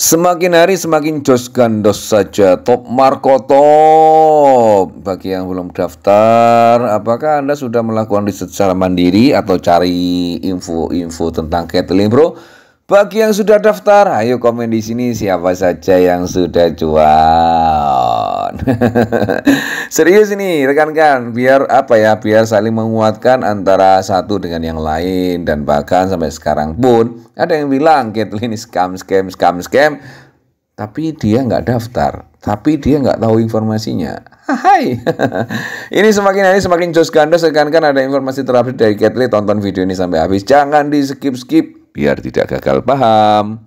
Semakin hari semakin jos gandos saja Top marco Top Bagi yang belum daftar Apakah Anda sudah melakukan riset secara mandiri Atau cari info-info tentang Kathleen Bro Bagi yang sudah daftar Ayo komen di sini siapa saja yang sudah cuan. Serius ini rekan-rekan, biar apa ya, biar saling menguatkan antara satu dengan yang lain dan bahkan sampai sekarang pun ada yang bilang Kathleen ini scam, scam, scam, scam. Tapi dia nggak daftar, tapi dia nggak tahu informasinya. Hai, ini semakin hari semakin jos ganda. rekan-rekan ada informasi terupdate dari Kathleen Tonton video ini sampai habis, jangan di skip-skip biar tidak gagal paham.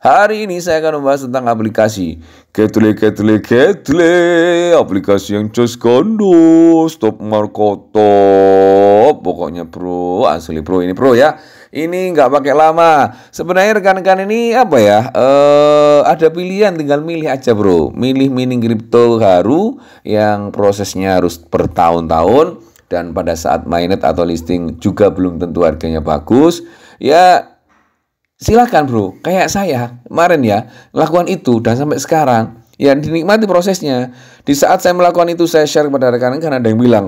Hari ini saya akan membahas tentang aplikasi Ketle Ketle Ketle Aplikasi yang just gondo Stop Markoto Pokoknya bro Asli bro ini bro ya Ini nggak pakai lama Sebenarnya rekan-rekan ini apa ya eh Ada pilihan tinggal milih aja bro Milih mining crypto haru Yang prosesnya harus bertahun-tahun dan pada saat mainet atau listing juga belum tentu harganya bagus ya silakan bro, kayak saya kemarin ya, lakukan itu dan sampai sekarang ya dinikmati prosesnya. Di saat saya melakukan itu saya share kepada rekan-rekan karena ada yang bilang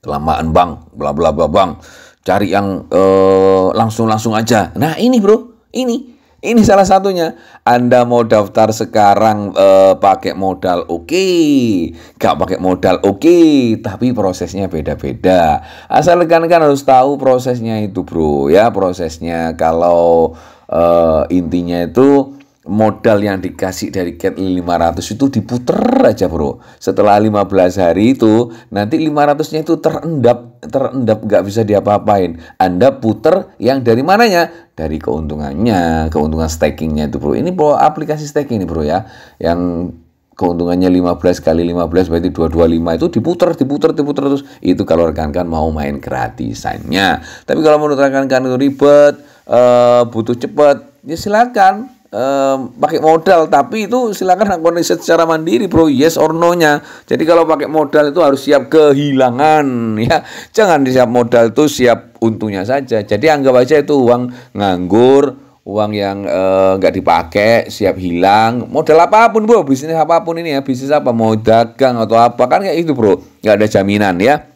kelamaan bang, bla bla bla bang, cari yang eh, langsung-langsung aja. Nah ini bro, ini ini salah satunya. Anda mau daftar sekarang eh, pakai modal oke, okay. gak pakai modal oke, okay. tapi prosesnya beda-beda. Asal kan rekan harus tahu prosesnya itu, bro. Ya prosesnya kalau eh, intinya itu modal yang dikasih dari cat 500 itu diputer aja bro setelah 15 hari itu nanti 500 nya itu terendap terendap nggak bisa diapa-apain anda puter yang dari mananya dari keuntungannya keuntungan stakingnya itu bro ini bro aplikasi staking ini bro ya yang keuntungannya 15 kali 15 berarti 225 itu diputer diputer diputer terus itu kalau rekan-rekan mau main gratisannya tapi kalau menurut rekan-rekan itu ribet uh, butuh cepat ya silakan um, pakai modal tapi itu silakan lakukan riset secara mandiri bro yes or no nya jadi kalau pakai modal itu harus siap kehilangan ya jangan siap modal itu siap untungnya saja jadi anggap aja itu uang nganggur uang yang eh, nggak uh, dipakai siap hilang modal apapun bro bisnis apapun ini ya bisnis apa mau dagang atau apa kan kayak itu bro nggak ada jaminan ya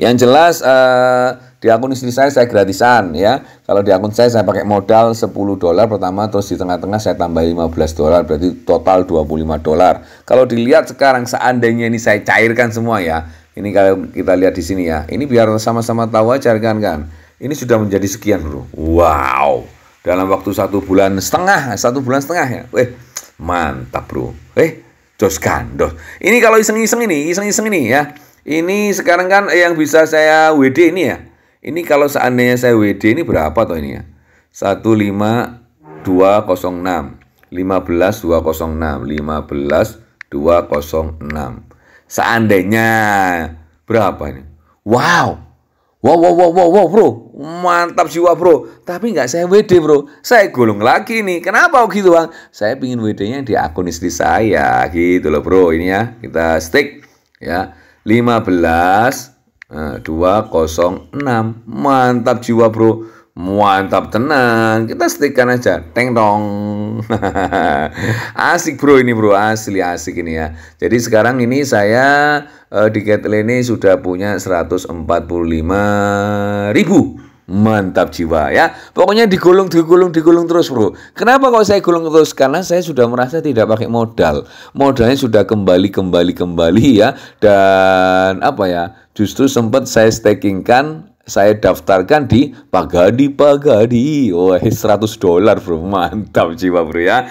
yang jelas uh, di akun istri saya saya gratisan ya kalau di akun saya saya pakai modal 10 dolar pertama terus di tengah-tengah saya tambah 15 dolar berarti total 25 dolar kalau dilihat sekarang seandainya ini saya cairkan semua ya ini kalau kita lihat di sini ya ini biar sama-sama tahu aja kan kan ini sudah menjadi sekian bro wow dalam waktu satu bulan setengah satu bulan setengah ya eh mantap bro eh Jos Gandos. Ini kalau iseng-iseng ini, iseng-iseng ini ya. Ini sekarang kan yang bisa saya WD ini ya. Ini kalau seandainya saya WD ini berapa toh ini ya? 15206 15206 15206 Seandainya berapa ini? Wow, Wow, wow, wow, wow, wow, bro, mantap jiwa bro. Tapi nggak saya WD bro, saya gulung lagi nih. Kenapa gitu bang? Saya pingin WD-nya di akun istri saya gitu loh bro. Ini ya kita stick ya 15 Nah, dua kosong enam Mantap jiwa, Bro. Mantap tenang. Kita setikan aja. Teng dong. asik, Bro, ini, Bro. Asli asik ini ya. Jadi sekarang ini saya eh, di Ketel ini sudah punya empat puluh lima ribu Mantap jiwa ya. Pokoknya digulung, digulung, digulung terus bro. Kenapa kok saya gulung terus? Karena saya sudah merasa tidak pakai modal. Modalnya sudah kembali, kembali, kembali ya. Dan apa ya? Justru sempat saya stakingkan saya daftarkan di Pagadi Pagadi. Wah, 100 dolar bro. Mantap jiwa bro ya.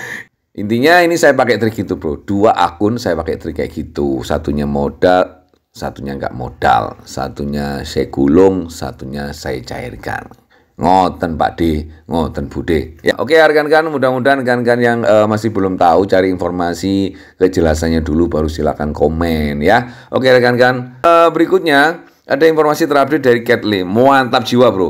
Intinya ini saya pakai trik itu bro. Dua akun saya pakai trik kayak gitu. Satunya modal, Satunya nggak modal, satunya saya gulung, satunya saya cairkan. Ngoten Pak D, ngoten Bude. Ya, oke ya, rekan-rekan, mudah-mudahan rekan-rekan yang uh, masih belum tahu cari informasi kejelasannya dulu baru silakan komen ya. Oke rekan-rekan, uh, berikutnya ada informasi terupdate dari Catly. Mantap jiwa, Bro.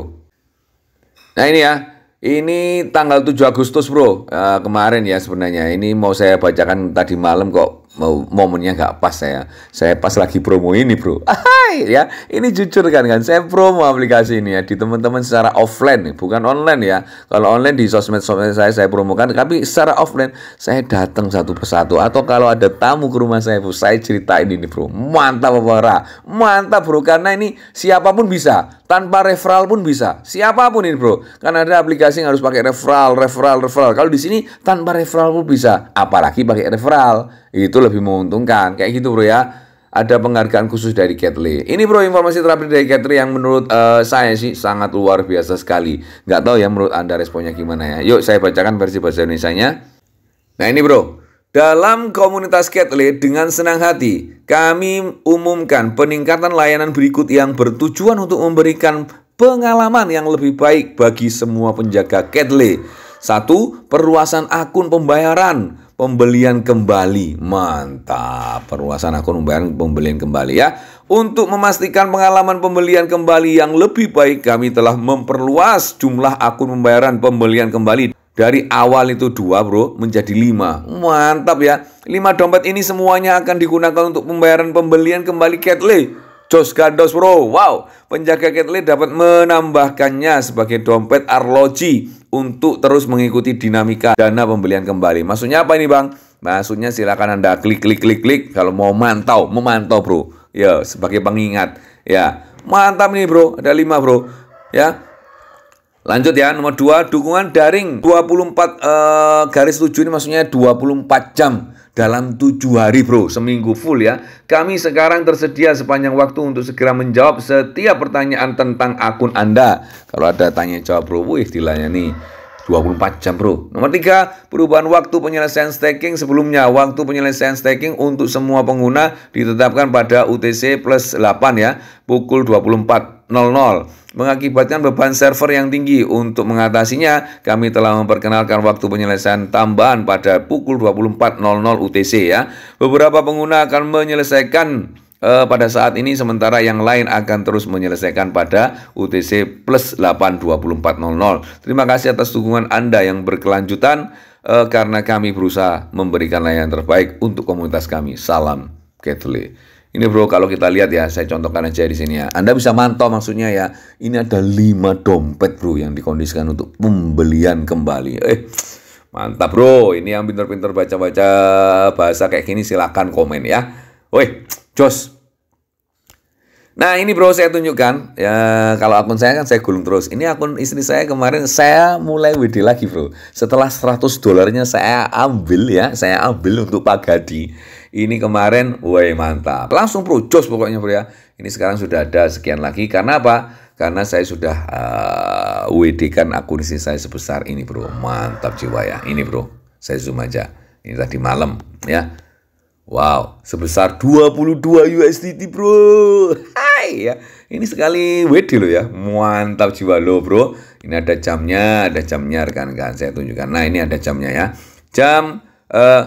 Nah, ini ya. Ini tanggal 7 Agustus, Bro. Uh, kemarin ya sebenarnya. Ini mau saya bacakan tadi malam kok mau momennya nggak pas saya saya pas lagi promo ini bro Ahai, ya ini jujur kan kan saya promo aplikasi ini ya di teman-teman secara offline nih bukan online ya kalau online di sosmed sosmed saya saya promokan tapi secara offline saya datang satu persatu atau kalau ada tamu ke rumah saya bro saya cerita ini bro mantap bro mantap bro karena ini siapapun bisa tanpa referral pun bisa siapapun ini bro karena ada aplikasi yang harus pakai referral referral referral kalau di sini tanpa referral pun bisa apalagi pakai referral itu lebih menguntungkan kayak gitu bro ya ada penghargaan khusus dari Catley. Ini bro informasi terakhir dari Catley yang menurut uh, saya sih sangat luar biasa sekali. Nggak tahu ya menurut anda responnya gimana ya. Yuk saya bacakan versi bahasa Indonesia-nya. Nah ini bro, dalam komunitas Catley dengan senang hati kami umumkan peningkatan layanan berikut yang bertujuan untuk memberikan pengalaman yang lebih baik bagi semua penjaga Catley. Satu, perluasan akun pembayaran pembelian kembali. Mantap, perluasan akun pembayaran pembelian kembali ya. Untuk memastikan pengalaman pembelian kembali yang lebih baik, kami telah memperluas jumlah akun pembayaran pembelian kembali dari awal itu dua bro menjadi lima mantap ya lima dompet ini semuanya akan digunakan untuk pembayaran pembelian kembali Catley Jos Gandos Pro. Wow, penjaga Ketley dapat menambahkannya sebagai dompet arloji untuk terus mengikuti dinamika dana pembelian kembali. Maksudnya apa ini bang? Maksudnya silakan Anda klik klik klik klik kalau mau mantau, memantau bro. Ya, sebagai pengingat. Ya, mantap nih bro, ada lima bro. Ya, Lanjut ya, nomor 2, dukungan daring 24 eh, garis 7 ini maksudnya 24 jam dalam 7 hari bro, seminggu full ya. Kami sekarang tersedia sepanjang waktu untuk segera menjawab setiap pertanyaan tentang akun Anda. Kalau ada tanya jawab bro, wih dilayani. 24 jam bro. Nomor 3, perubahan waktu penyelesaian staking sebelumnya. Waktu penyelesaian staking untuk semua pengguna ditetapkan pada UTC plus 8 ya, pukul 24.00. Mengakibatkan beban server yang tinggi. Untuk mengatasinya, kami telah memperkenalkan waktu penyelesaian tambahan pada pukul 24.00 UTC ya. Beberapa pengguna akan menyelesaikan uh, pada saat ini sementara yang lain akan terus menyelesaikan pada UTC plus 82400. Terima kasih atas dukungan Anda yang berkelanjutan uh, karena kami berusaha memberikan layanan terbaik untuk komunitas kami. Salam Catholic. Ini bro, kalau kita lihat ya, saya contohkan aja di sini ya. Anda bisa mantau maksudnya ya, ini ada 5 dompet bro yang dikondisikan untuk pembelian kembali. Eh, mantap bro, ini yang pintar-pintar baca-baca bahasa kayak gini silahkan komen ya. Woi, jos. Nah ini bro saya tunjukkan ya kalau akun saya kan saya gulung terus. Ini akun istri saya kemarin saya mulai WD lagi bro. Setelah 100 dolarnya saya ambil ya, saya ambil untuk Pak Gadi. Ini kemarin, woi mantap. Langsung bro, jos pokoknya bro ya. Ini sekarang sudah ada sekian lagi. Karena apa? Karena saya sudah uh, eh, WD kan akun istri saya sebesar ini bro. Mantap jiwa ya. Ini bro, saya zoom aja. Ini tadi malam ya. Wow, sebesar 22 USDT bro. Hai ya, ini sekali WD lo ya. Mantap jiwa lo bro. Ini ada jamnya, ada jamnya rekan-rekan saya tunjukkan. Nah ini ada jamnya ya. Jam eh,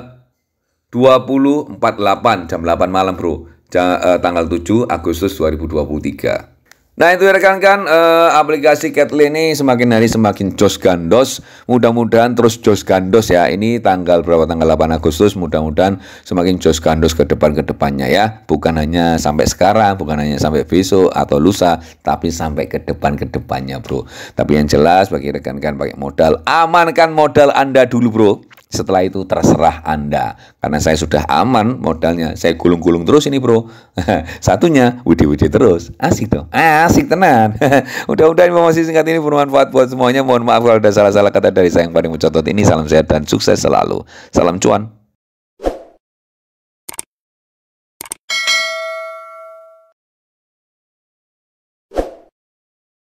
20.48, jam 8 malam bro. Jam, eh, tanggal 7 Agustus 2023. Nah itu ya, rekan-rekan eh, aplikasi Catly ini semakin hari semakin jos gandos Mudah-mudahan terus jos gandos ya Ini tanggal berapa? Tanggal 8 Agustus mudah-mudahan semakin jos gandos ke depan ke depannya ya Bukan hanya sampai sekarang, bukan hanya sampai besok atau lusa Tapi sampai ke depan ke depannya bro Tapi yang jelas bagi rekan-rekan pakai modal Amankan modal Anda dulu bro setelah itu terserah Anda. Karena saya sudah aman modalnya. Saya gulung-gulung terus ini bro. Satunya, widi-widi terus. Asik tuh Asik tenan. udah-udah informasi singkat ini bermanfaat buat semuanya. Mohon maaf kalau ada salah-salah kata dari saya yang paling mencontoh ini. Salam sehat dan sukses selalu. Salam cuan.